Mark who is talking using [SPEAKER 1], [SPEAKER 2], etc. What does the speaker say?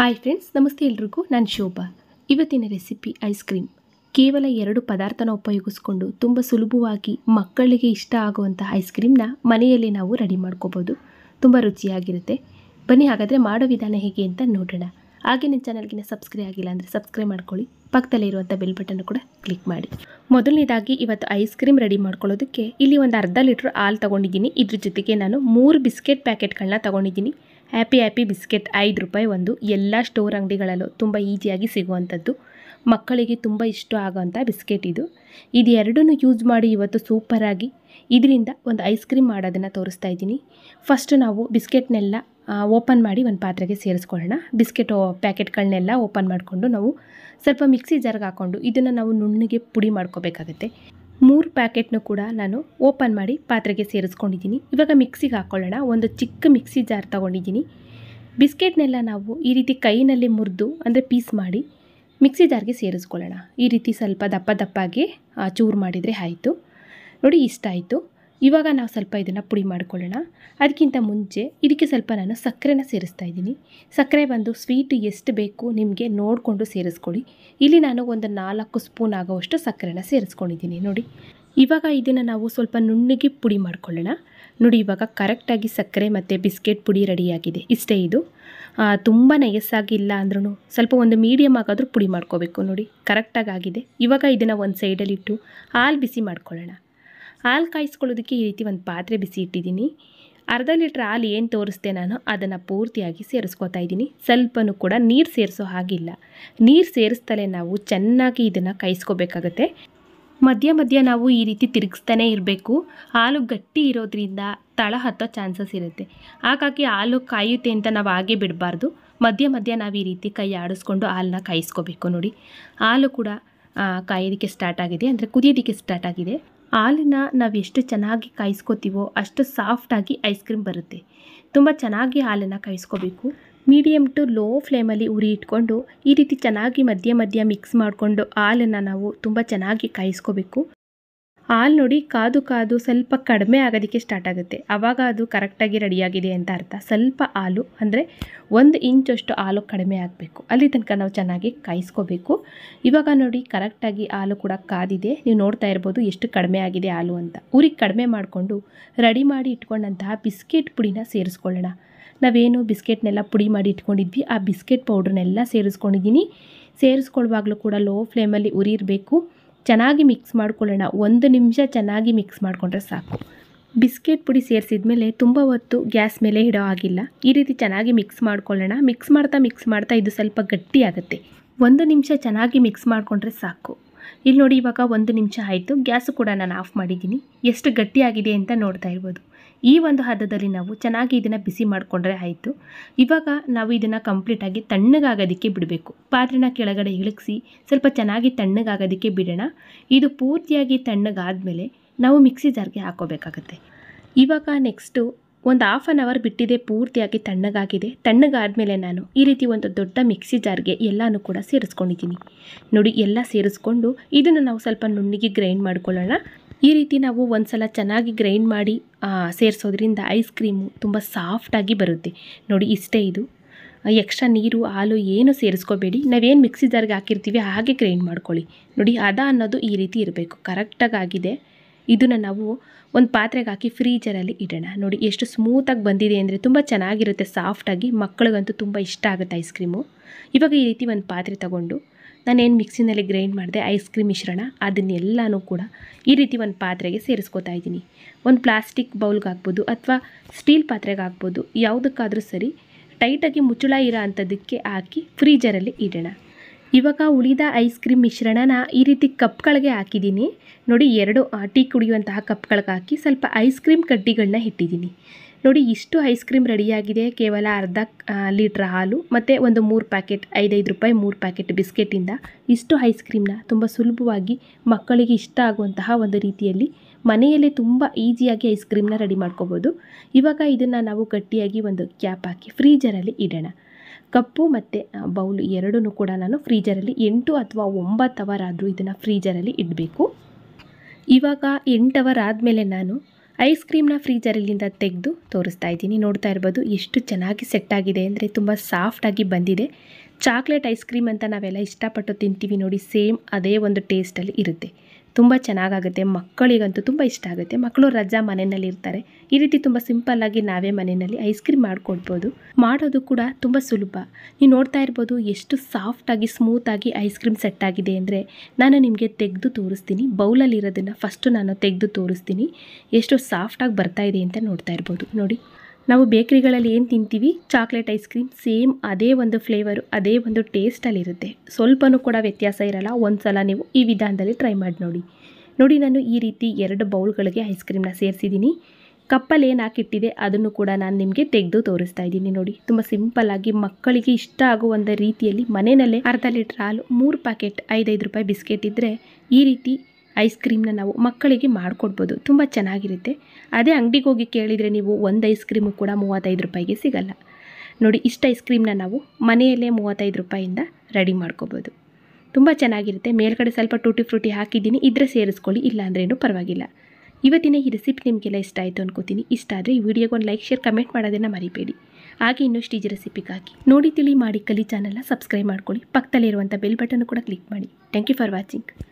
[SPEAKER 1] hi friends ನಮಸ್ತೆ ಎಲ್ರಿಗೂ ನಾನು ಶೋಭಾ ಇವತ್ತಿನ ರೆಸಿಪಿ ಐಸ್ ಕ್ರೀಮ್ ಕೇವಲ ಎರಡು ಪದಾರ್ಥನ ಉಪಯೋಗಿಸ್ಕೊಂಡು ತುಂಬ ಸುಲಭವಾಗಿ ಮಕ್ಕಳಿಗೆ ಇಷ್ಟ ಆಗುವಂಥ ಐಸ್ ಕ್ರೀಮ್ನ ಮನೆಯಲ್ಲಿ ನಾವು ರೆಡಿ ಮಾಡ್ಕೋಬೋದು ತುಂಬ ರುಚಿಯಾಗಿರುತ್ತೆ ಬನ್ನಿ ಹಾಗಾದರೆ ಮಾಡೋ ವಿಧಾನ ಹೇಗೆ ಅಂತ ನೋಡೋಣ ಹಾಗೆ ನನ್ನ ಚಾನಲ್ಗಿನ ಸಬ್ಸ್ಕ್ರೈಬ್ ಆಗಿಲ್ಲ ಅಂದರೆ ಸಬ್ಸ್ಕ್ರೈಬ್ ಮಾಡ್ಕೊಳ್ಳಿ ಪಕ್ಕದಲ್ಲಿರುವಂಥ ಬೆಲ್ ಬಟನ್ ಕೂಡ ಕ್ಲಿಕ್ ಮಾಡಿ ಮೊದಲನೇದಾಗಿ ಇವತ್ತು ಐಸ್ ಕ್ರೀಮ್ ರೆಡಿ ಮಾಡ್ಕೊಳ್ಳೋದಕ್ಕೆ ಇಲ್ಲಿ ಒಂದು ಅರ್ಧ ಲೀಟ್ರ್ ಹಾಲು ತೊಗೊಂಡಿದ್ದೀನಿ ಇದ್ರ ಜೊತೆಗೆ ನಾನು ಮೂರು ಬಿಸ್ಕೆಟ್ ಪ್ಯಾಕೆಟ್ಗಳನ್ನ ತೊಗೊಂಡಿದ್ದೀನಿ ಹ್ಯಾಪಿ ಹ್ಯಾಪಿ ಬಿಸ್ಕೆಟ್ ಐದು ರೂಪಾಯಿ ಒಂದು ಎಲ್ಲ ಸ್ಟೋರ್ ಅಂಗಡಿಗಳಲ್ಲೂ ತುಂಬ ಈಸಿಯಾಗಿ ಸಿಗುವಂಥದ್ದು ಮಕ್ಕಳಿಗೆ ತುಂಬ ಇಷ್ಟ ಆಗೋವಂಥ ಬಿಸ್ಕೆಟ್ ಇದು ಇದು ಯೂಸ್ ಮಾಡಿ ಇವತ್ತು ಸೂಪರಾಗಿ ಇದರಿಂದ ಒಂದು ಐಸ್ ಕ್ರೀಮ್ ಮಾಡೋದನ್ನು ತೋರಿಸ್ತಾ ಇದ್ದೀನಿ ಫಸ್ಟ್ ನಾವು ಬಿಸ್ಕೆಟ್ನೆಲ್ಲ ಓಪನ್ ಮಾಡಿ ಒಂದು ಪಾತ್ರೆಗೆ ಸೇರಿಸ್ಕೊಳ್ಳೋಣ ಬಿಸ್ಕೆಟ್ ಪ್ಯಾಕೆಟ್ಗಳನ್ನೆಲ್ಲ ಓಪನ್ ಮಾಡಿಕೊಂಡು ನಾವು ಸ್ವಲ್ಪ ಮಿಕ್ಸಿ ಜಾರ್ಗೆ ಹಾಕ್ಕೊಂಡು ಇದನ್ನು ನಾವು ನುಣ್ಣಗೆ ಪುಡಿ ಮಾಡ್ಕೋಬೇಕಾಗತ್ತೆ ಮೂರು ಪ್ಯಾಕೆಟ್ನು ಕೂಡ ನಾನು ಓಪನ್ ಮಾಡಿ ಪಾತ್ರೆಗೆ ಸೇರಿಸ್ಕೊಂಡಿದ್ದೀನಿ ಇವಾಗ ಮಿಕ್ಸಿಗೆ ಹಾಕ್ಕೊಳ್ಳೋಣ ಒಂದು ಚಿಕ್ಕ ಮಿಕ್ಸಿ ಜಾರ್ ತೊಗೊಂಡಿದ್ದೀನಿ ಬಿಸ್ಕೆಟ್ನೆಲ್ಲ ನಾವು ಈ ರೀತಿ ಕೈನಲ್ಲಿ ಮುರಿದು ಅಂದರೆ ಪೀಸ್ ಮಾಡಿ ಮಿಕ್ಸಿ ಜಾರ್ಗೆ ಸೇರಿಸ್ಕೊಳ್ಳೋಣ ಈ ರೀತಿ ಸ್ವಲ್ಪ ದಪ್ಪ ದಪ್ಪಾಗಿ ಚೂರು ಮಾಡಿದರೆ ಆಯಿತು ನೋಡಿ ಇಷ್ಟ ಆಯಿತು ಇವಾಗ ನಾವು ಸ್ವಲ್ಪ ಇದನ್ನು ಪುಡಿ ಮಾಡ್ಕೊಳ್ಳೋಣ ಅದಕ್ಕಿಂತ ಮುಂಚೆ ಇದಕ್ಕೆ ಸ್ವಲ್ಪ ನಾನು ಸಕ್ಕರೆನ ಸೇರಿಸ್ತಾ ಇದ್ದೀನಿ ಸಕ್ಕರೆ ಬಂದು ಸ್ವೀಟ್ ಎಷ್ಟು ಬೇಕು ನಿಮಗೆ ನೋಡಿಕೊಂಡು ಸೇರಿಸ್ಕೊಳ್ಳಿ ಇಲ್ಲಿ ನಾನು ಒಂದು ನಾಲ್ಕು ಸ್ಪೂನ್ ಆಗೋವಷ್ಟು ಸಕ್ಕರೆನ ಸೇರಿಸ್ಕೊಂಡಿದ್ದೀನಿ ನೋಡಿ ಇವಾಗ ಇದನ್ನು ನಾವು ಸ್ವಲ್ಪ ನುಣ್ಣಗೆ ಪುಡಿ ಮಾಡ್ಕೊಳ್ಳೋಣ ನೋಡಿ ಇವಾಗ ಕರೆಕ್ಟಾಗಿ ಸಕ್ಕರೆ ಮತ್ತು ಬಿಸ್ಕೆಟ್ ಪುಡಿ ರೆಡಿಯಾಗಿದೆ ಇಷ್ಟೇ ಇದು ತುಂಬ ನಯಸ್ಸಾಗಿಲ್ಲ ಇಲ್ಲ ಅಂದ್ರೂ ಸ್ವಲ್ಪ ಒಂದು ಮೀಡಿಯಮ್ ಆಗಾದರೂ ಪುಡಿ ಮಾಡ್ಕೋಬೇಕು ನೋಡಿ ಕರೆಕ್ಟಾಗಿ ಆಗಿದೆ ಇವಾಗ ಇದನ್ನು ಒಂದು ಸೈಡಲ್ಲಿಟ್ಟು ಹಾಲು ಬಿಸಿ ಮಾಡ್ಕೊಳ್ಳೋಣ ಹಾಲು ಕಾಯಿಸ್ಕೊಳ್ಳೋದಕ್ಕೆ ಈ ರೀತಿ ಒಂದು ಪಾತ್ರೆ ಬಿಸಿ ಇಟ್ಟಿದ್ದೀನಿ ಅರ್ಧ ಲೀಟ್ರ್ ಹಾಲು ಏನು ತೋರಿಸ್ದೆ ನಾನು ಅದನ್ನು ಪೂರ್ತಿಯಾಗಿ ಸೇರಿಸ್ಕೊತಾ ಇದ್ದೀನಿ ಸ್ವಲ್ಪನೂ ಕೂಡ ನೀರು ಸೇರಿಸೋ ಹಾಗಿಲ್ಲ ನೀರು ಸೇರಿಸ್ತಲೇ ನಾವು ಚೆನ್ನಾಗಿ ಇದನ್ನು ಕಾಯಿಸ್ಕೋಬೇಕಾಗತ್ತೆ ಮಧ್ಯ ಮಧ್ಯ ನಾವು ಈ ರೀತಿ ತಿರುಗಿಸ್ತಾನೆ ಇರಬೇಕು ಹಾಲು ಗಟ್ಟಿ ಇರೋದ್ರಿಂದ ತಳ ಹತ್ತೋ ಚಾನ್ಸಸ್ ಇರುತ್ತೆ ಹಾಗಾಗಿ ಹಾಲು ಕಾಯುತ್ತೆ ಅಂತ ನಾವು ಹಾಗೆ ಬಿಡಬಾರ್ದು ಮಧ್ಯ ಮಧ್ಯ ನಾವು ಈ ರೀತಿ ಕೈ ಆಡಿಸ್ಕೊಂಡು ಹಾಲನ್ನ ಕಾಯಿಸ್ಕೋಬೇಕು ನೋಡಿ ಹಾಲು ಕೂಡ ಕಾಯೋದಕ್ಕೆ ಸ್ಟಾರ್ಟ್ ಆಗಿದೆ ಅಂದರೆ ಕುದಿಯೋದಕ್ಕೆ ಸ್ಟಾರ್ಟ್ ಆಗಿದೆ ಹಾಲನ್ನು ನಾವು ಎಷ್ಟು ಚೆನ್ನಾಗಿ ಕಾಯಿಸ್ಕೋತೀವೋ ಅಷ್ಟು ಸಾಫ್ಟಾಗಿ ಐಸ್ ಕ್ರೀಮ್ ಬರುತ್ತೆ ತುಂಬ ಚೆನ್ನಾಗಿ ಹಾಲನ್ನು ಕಾಯಿಸ್ಕೋಬೇಕು ಮೀಡಿಯಮ್ ಟು ಲೋ ಫ್ಲೇಮಲ್ಲಿ ಉರಿ ಇಟ್ಕೊಂಡು ಈ ರೀತಿ ಚೆನ್ನಾಗಿ ಮಧ್ಯೆ ಮಧ್ಯ ಮಿಕ್ಸ್ ಮಾಡಿಕೊಂಡು ಹಾಲನ್ನು ನಾವು ತುಂಬ ಚೆನ್ನಾಗಿ ಕಾಯಿಸ್ಕೋಬೇಕು ಹಾಲು ನೋಡಿ ಕಾದು ಕಾದು ಸ್ವಲ್ಪ ಕಡಿಮೆ ಆಗೋದಕ್ಕೆ ಸ್ಟಾರ್ಟ್ ಆಗುತ್ತೆ ಆವಾಗ ಅದು ಕರೆಕ್ಟಾಗಿ ರೆಡಿಯಾಗಿದೆ ಅಂತ ಅರ್ಥ ಸ್ವಲ್ಪ ಹಾಲು ಅಂದರೆ ಒಂದು ಇಂಚಷ್ಟು ಹಾಲು ಕಡಿಮೆ ಆಗಬೇಕು ಅಲ್ಲಿ ತನಕ ನಾವು ಚೆನ್ನಾಗಿ ಕಾಯಿಸ್ಕೋಬೇಕು ಇವಾಗ ನೋಡಿ ಕರೆಕ್ಟಾಗಿ ಹಾಲು ಕೂಡ ಕಾದಿದೆ ನೀವು ನೋಡ್ತಾ ಇರ್ಬೋದು ಎಷ್ಟು ಕಡಿಮೆ ಆಗಿದೆ ಹಾಲು ಅಂತ ಊರಿಗೆ ಕಡಿಮೆ ಮಾಡಿಕೊಂಡು ರೆಡಿ ಮಾಡಿ ಇಟ್ಕೊಂಡಂತಹ ಬಿಸ್ಕೆಟ್ ಪುಡಿನ ಸೇರಿಸ್ಕೊಳ್ಳೋಣ ನಾವೇನು ಬಿಸ್ಕೆಟ್ನೆಲ್ಲ ಪುಡಿ ಮಾಡಿ ಇಟ್ಕೊಂಡಿದ್ವಿ ಆ ಬಿಸ್ಕೆಟ್ ಪೌಡ್ರನ್ನೆಲ್ಲ ಸೇರಿಸ್ಕೊಂಡಿದ್ದೀನಿ ಸೇರಿಸ್ಕೊಳ್ಳುವಾಗಲೂ ಕೂಡ ಲೋ ಫ್ಲೇಮಲ್ಲಿ ಉರಿಯಿರಬೇಕು ಚೆನ್ನಾಗಿ ಮಿಕ್ಸ್ ಮಾಡ್ಕೊಳ್ಳೋಣ ಒಂದು ನಿಮಿಷ ಚೆನ್ನಾಗಿ ಮಿಕ್ಸ್ ಮಾಡಿಕೊಂಡ್ರೆ ಸಾಕು ಬಿಸ್ಕೆಟ್ ಪುಡಿ ಸೇರಿಸಿದ ಮೇಲೆ ತುಂಬ ಹೊತ್ತು ಗ್ಯಾಸ್ ಮೇಲೆ ಇಡೋ ಆಗಿಲ್ಲ ಈ ರೀತಿ ಚೆನ್ನಾಗಿ ಮಿಕ್ಸ್ ಮಾಡ್ಕೊಳ್ಳೋಣ ಮಿಕ್ಸ್ ಮಾಡ್ತಾ ಮಿಕ್ಸ್ ಮಾಡ್ತಾ ಇದು ಸ್ವಲ್ಪ ಗಟ್ಟಿ ಆಗುತ್ತೆ ಒಂದು ನಿಮಿಷ ಚೆನ್ನಾಗಿ ಮಿಕ್ಸ್ ಮಾಡಿಕೊಂಡ್ರೆ ಸಾಕು ಇಲ್ಲಿ ನೋಡಿ ಇವಾಗ ಒಂದು ನಿಮಿಷ ಆಯಿತು ಗ್ಯಾಸು ಕೂಡ ನಾನು ಆಫ್ ಮಾಡಿದ್ದೀನಿ ಎಷ್ಟು ಗಟ್ಟಿಯಾಗಿದೆ ಅಂತ ನೋಡ್ತಾ ಇರ್ಬೋದು ಈ ಒಂದು ಹದದಲ್ಲಿ ನಾವು ಚೆನ್ನಾಗಿ ಇದನ್ನು ಬಿಸಿ ಮಾಡಿಕೊಂಡ್ರೆ ಆಯಿತು ಇವಾಗ ನಾವು ಇದನ್ನು ಕಂಪ್ಲೀಟಾಗಿ ತಣ್ಣಗಾಗೋದಕ್ಕೆ ಬಿಡಬೇಕು ಪಾತ್ರೆನ ಕೆಳಗಡೆ ಇಳಿಸಿ ಸ್ವಲ್ಪ ಚೆನ್ನಾಗಿ ತಣ್ಣಗಾಗೋದಕ್ಕೆ ಬಿಡೋಣ ಇದು ಪೂರ್ತಿಯಾಗಿ ತಣ್ಣಗಾದಮೇಲೆ ನಾವು ಮಿಕ್ಸಿ ಜಾರ್ಗೆ ಹಾಕೋಬೇಕಾಗತ್ತೆ ಇವಾಗ ನೆಕ್ಸ್ಟು ಒಂದು ಹಾಫ್ ಆನ್ ಅವರ್ ಬಿಟ್ಟಿದೆ ಪೂರ್ತಿಯಾಗಿ ತಣ್ಣಗಾಗಿದೆ ತಣ್ಣಗಾದಮೇಲೆ ನಾನು ಈ ರೀತಿ ಒಂದು ದೊಡ್ಡ ಮಿಕ್ಸಿ ಜಾರ್ಗೆ ಎಲ್ಲನೂ ಕೂಡ ಸೇರಿಸ್ಕೊಂಡಿದ್ದೀನಿ ನೋಡಿ ಎಲ್ಲ ಸೇರಿಸ್ಕೊಂಡು ಇದನ್ನು ನಾವು ಸ್ವಲ್ಪ ನುಣ್ಣಿಗೆ ಗ್ರೈಂಡ್ ಮಾಡ್ಕೊಳ್ಳೋಣ ಈ ರೀತಿ ನಾವು ಒಂದ್ಸಲ ಚೆನ್ನಾಗಿ ಗ್ರೈಂಡ್ ಮಾಡಿ ಸೇರಿಸೋದ್ರಿಂದ ಐಸ್ ಕ್ರೀಮು ತುಂಬ ಸಾಫ್ಟಾಗಿ ಬರುತ್ತೆ ನೋಡಿ ಇಷ್ಟೇ ಇದು ಎಕ್ಸ್ಟ್ರಾ ನೀರು ಹಾಲು ಏನು ಸೇರಿಸ್ಕೋಬೇಡಿ ನಾವೇನು ಮಿಕ್ಸಿ ಜಾರ್ಗೆ ಹಾಕಿರ್ತೀವಿ ಹಾಗೆ ಗ್ರೈಂಡ್ ಮಾಡ್ಕೊಳ್ಳಿ ನೋಡಿ ಅದ ಅನ್ನೋದು ಈ ರೀತಿ ಇರಬೇಕು ಕರೆಕ್ಟಾಗಿ ಆಗಿದೆ ಇದನ್ನು ನಾವು ಒಂದು ಪಾತ್ರೆಗೆ ಹಾಕಿ ಫ್ರೀಜರಲ್ಲಿ ಇಡೋಣ ನೋಡಿ ಎಷ್ಟು ಸ್ಮೂತಾಗಿ ಬಂದಿದೆ ಅಂದರೆ ತುಂಬ ಚೆನ್ನಾಗಿರುತ್ತೆ ಸಾಫ್ಟಾಗಿ ಮಕ್ಕಳಿಗಂತೂ ತುಂಬ ಇಷ್ಟ ಆಗುತ್ತೆ ಐಸ್ ಕ್ರೀಮು ಇವಾಗ ಈ ರೀತಿ ಒಂದು ಪಾತ್ರೆ ತಗೊಂಡು ನಾನೇನು ಮಿಕ್ಸಿನಲ್ಲಿ ಗ್ರೈಂಡ್ ಮಾಡಿದೆ ಐಸ್ ಕ್ರೀಮ್ ಮಿಶ್ರಣ ಅದನ್ನೆಲ್ಲನೂ ಕೂಡ ಈ ರೀತಿ ಒಂದು ಪಾತ್ರೆಗೆ ಸೇರಿಸ್ಕೋತಾ ಇದ್ದೀನಿ ಒಂದು ಪ್ಲಾಸ್ಟಿಕ್ ಬೌಲ್ಗೆ ಅಥವಾ ಸ್ಟೀಲ್ ಪಾತ್ರೆಗೆ ಹಾಕ್ಬೋದು ಯಾವುದಕ್ಕಾದರೂ ಸರಿ ಟೈಟಾಗಿ ಮುಚ್ಚಳ ಇರೋ ಅಂಥದ್ದಕ್ಕೆ ಹಾಕಿ ಫ್ರೀಜರಲ್ಲಿ ಇಡೋಣ ಇವಾಗ ಉಳಿದ ಐಸ್ ಕ್ರೀಮ್ ಮಿಶ್ರಣನ ಈ ರೀತಿ ಕಪ್ಗಳಿಗೆ ಹಾಕಿದ್ದೀನಿ ನೋಡಿ ಎರಡು ಟೀ ಕುಡಿಯುವಂತಹ ಕಪ್ಗಳಿಗೆ ಹಾಕಿ ಸ್ವಲ್ಪ ಐಸ್ ಕ್ರೀಮ್ ಕಡ್ಡಿಗಳನ್ನ ಇಟ್ಟಿದ್ದೀನಿ ನೋಡಿ ಇಷ್ಟು ಐಸ್ ಕ್ರೀಮ್ ರೆಡಿಯಾಗಿದೆ ಕೇವಲ ಅರ್ಧ ಲೀಟ್ರ್ ಹಾಲು ಮತ್ತು ಒಂದು ಮೂರು ಪ್ಯಾಕೆಟ್ ಐದೈದು ರೂಪಾಯಿ ಮೂರು ಪ್ಯಾಕೆಟ್ ಬಿಸ್ಕೆಟಿಂದ ಇಷ್ಟು ಐಸ್ ಕ್ರೀಮ್ನ ತುಂಬ ಸುಲಭವಾಗಿ ಮಕ್ಕಳಿಗೆ ಇಷ್ಟ ಆಗುವಂತಹ ಒಂದು ರೀತಿಯಲ್ಲಿ ಮನೆಯಲ್ಲೇ ತುಂಬ ಈಸಿಯಾಗಿ ಐಸ್ ಕ್ರೀಮ್ನ ರೆಡಿ ಮಾಡ್ಕೋಬೋದು ಇವಾಗ ಇದನ್ನು ನಾವು ಗಟ್ಟಿಯಾಗಿ ಒಂದು ಕ್ಯಾಪ್ ಹಾಕಿ ಫ್ರೀಜರಲ್ಲಿ ಇಡೋಣ ಕಪ್ಪು ಮತ್ತು ಬೌಲ್ ಎರಡೂ ಕೂಡ ನಾನು ಫ್ರೀಜರಲ್ಲಿ ಎಂಟು ಅಥವಾ ಒಂಬತ್ತು ಅವರ್ ಆದರೂ ಇದನ್ನು ಫ್ರೀಜರಲ್ಲಿ ಇಡಬೇಕು ಇವಾಗ ಎಂಟು ಅವರ್ ಆದಮೇಲೆ ನಾನು ಐಸ್ ಕ್ರೀಮ್ನ ಫ್ರೀಜರಲ್ಲಿಂದ ತೆಗೆದು ತೋರಿಸ್ತಾ ಇದ್ದೀನಿ ನೋಡ್ತಾ ಇರ್ಬೋದು ಎಷ್ಟು ಚೆನ್ನಾಗಿ ಸೆಟ್ ಆಗಿದೆ ಅಂದರೆ ತುಂಬ ಸಾಫ್ಟಾಗಿ ಬಂದಿದೆ ಚಾಕ್ಲೇಟ್ ಐಸ್ ಕ್ರೀಮ್ ಅಂತ ನಾವೆಲ್ಲ ಇಷ್ಟಪಟ್ಟು ತಿಂತೀವಿ ನೋಡಿ ಸೇಮ್ ಅದೇ ಒಂದು ಟೇಸ್ಟಲ್ಲಿ ಇರುತ್ತೆ ತುಂಬ ಚೆನ್ನಾಗಾಗುತ್ತೆ ಮಕ್ಕಳಿಗಂತೂ ತುಂಬ ಇಷ್ಟ ಆಗುತ್ತೆ ಮಕ್ಕಳು ರಜಾ ಮನೆಯಲ್ಲಿ ಇರ್ತಾರೆ ಈ ರೀತಿ ತುಂಬ ಸಿಂಪಲ್ಲಾಗಿ ನಾವೇ ಮನೆಯಲ್ಲಿ ಐಸ್ ಕ್ರೀಮ್ ಮಾಡಿಕೊಡ್ಬೋದು ಮಾಡೋದು ಕೂಡ ತುಂಬ ಸುಲಭ ನೀವು ನೋಡ್ತಾ ಇರ್ಬೋದು ಎಷ್ಟು ಸಾಫ್ಟಾಗಿ ಸ್ಮೂತಾಗಿ ಐಸ್ ಕ್ರೀಮ್ ಸೆಟ್ ಆಗಿದೆ ಅಂದರೆ ನಾನು ನಿಮಗೆ ತೆಗೆದು ತೋರಿಸ್ತೀನಿ ಬೌಲಲ್ಲಿರೋದನ್ನು ಫಸ್ಟು ನಾನು ತೆಗೆದು ತೋರಿಸ್ತೀನಿ ಎಷ್ಟು ಸಾಫ್ಟಾಗಿ ಬರ್ತಾ ಇದೆ ಅಂತ ನೋಡ್ತಾ ಇರ್ಬೋದು ನೋಡಿ ನಾವು ಬೇಕ್ರಿಗಳಲ್ಲಿ ಏನು ತಿಂತೀವಿ ಚಾಕ್ಲೇಟ್ ಐಸ್ ಕ್ರೀಮ್ ಸೇಮ್ ಅದೇ ಒಂದು ಫ್ಲೇವರು ಅದೇ ಒಂದು ಟೇಸ್ಟಲ್ಲಿರುತ್ತೆ ಸ್ವಲ್ಪನೂ ಕೂಡ ವ್ಯತ್ಯಾಸ ಇರಲ್ಲ ಒಂದು ಸಲ ನೀವು ಈ ವಿಧಾನದಲ್ಲಿ ಟ್ರೈ ಮಾಡಿ ನೋಡಿ ನೋಡಿ ನಾನು ಈ ರೀತಿ ಎರಡು ಬೌಲ್ಗಳಿಗೆ ಐಸ್ ಕ್ರೀಮ್ನ ಸೇರಿಸಿದ್ದೀನಿ ಕಪ್ಪಲ್ಲಿ ಏನು ಹಾಕಿಟ್ಟಿದೆ ಅದನ್ನು ಕೂಡ ನಾನು ನಿಮಗೆ ತೆಗೆದು ತೋರಿಸ್ತಾ ಇದ್ದೀನಿ ನೋಡಿ ತುಂಬ ಸಿಂಪಲ್ಲಾಗಿ ಮಕ್ಕಳಿಗೆ ಇಷ್ಟ ಆಗುವಂಥ ರೀತಿಯಲ್ಲಿ ಮನೆಯಲ್ಲೇ ಅರ್ಧ ಲೀಟ್ರ್ ಹಾಲು ಮೂರು ಪ್ಯಾಕೆಟ್ ಐದೈದು ರೂಪಾಯಿ ಬಿಸ್ಕೆಟ್ ಇದ್ದರೆ ಈ ರೀತಿ ಐಸ್ ಕ್ರೀಮ್ನ ನಾವು ಮಕ್ಕಳಿಗೆ ಮಾಡಿಕೊಡ್ಬೋದು ತುಂಬ ಚೆನ್ನಾಗಿರುತ್ತೆ ಅದೇ ಅಂಗಡಿಗೆ ಹೋಗಿ ಕೇಳಿದರೆ ನೀವು ಒಂದು ಐಸ್ ಕ್ರೀಮು ಕೂಡ ಮೂವತ್ತೈದು ರೂಪಾಯಿಗೆ ಸಿಗಲ್ಲ ನೋಡಿ ಇಷ್ಟು ಐಸ್ ಕ್ರೀಮ್ನ ನಾವು ಮನೆಯಲ್ಲೇ ಮೂವತ್ತೈದು ರೂಪಾಯಿಂದ ರೆಡಿ ಮಾಡ್ಕೋಬೋದು ತುಂಬ ಚೆನ್ನಾಗಿರುತ್ತೆ ಮೇಲ್ಗಡೆ ಸ್ವಲ್ಪ ಟೂಟಿ ಫ್ರೂಟಿ ಹಾಕಿದ್ದೀನಿ ಇದ್ರೆ ಸೇರಿಸ್ಕೊಳ್ಳಿ ಇಲ್ಲಾಂದ್ರೇನು ಪರವಾಗಿಲ್ಲ ಇವತ್ತಿನ ಈ ರೆಸಿಪಿ ನಿಮಗೆಲ್ಲ ಇಷ್ಟ ಆಯಿತು ಅನ್ಕೋತೀನಿ ಇಷ್ಟ ಆದರೆ ಈ ವಿಡಿಯೋಗೆ ಒಂದು ಲೈಕ್ ಶೇರ್ ಕಮೆಂಟ್ ಮಾಡೋದನ್ನು ಮರಿಬೇಡಿ ಹಾಗೆ ಇನ್ನಷ್ಟು ಈಜಿ ರೆಸಿಪಿಗಾಗಿ ನೋಡಿ ತಿಳಿ ಮಾಡಿ ಕಲಿ ಚಾನಲ್ನ ಸಬ್ಸ್ಕ್ರೈಬ್ ಮಾಡ್ಕೊಳ್ಳಿ ಪಕ್ಕದಲ್ಲಿರುವಂಥ ಬೆಲ್ ಬಟನ್ ಕೂಡ ಕ್ಲಿಕ್ ಮಾಡಿ ಥ್ಯಾಂಕ್ ಯು ಫಾರ್ ವಾಚಿಂಗ್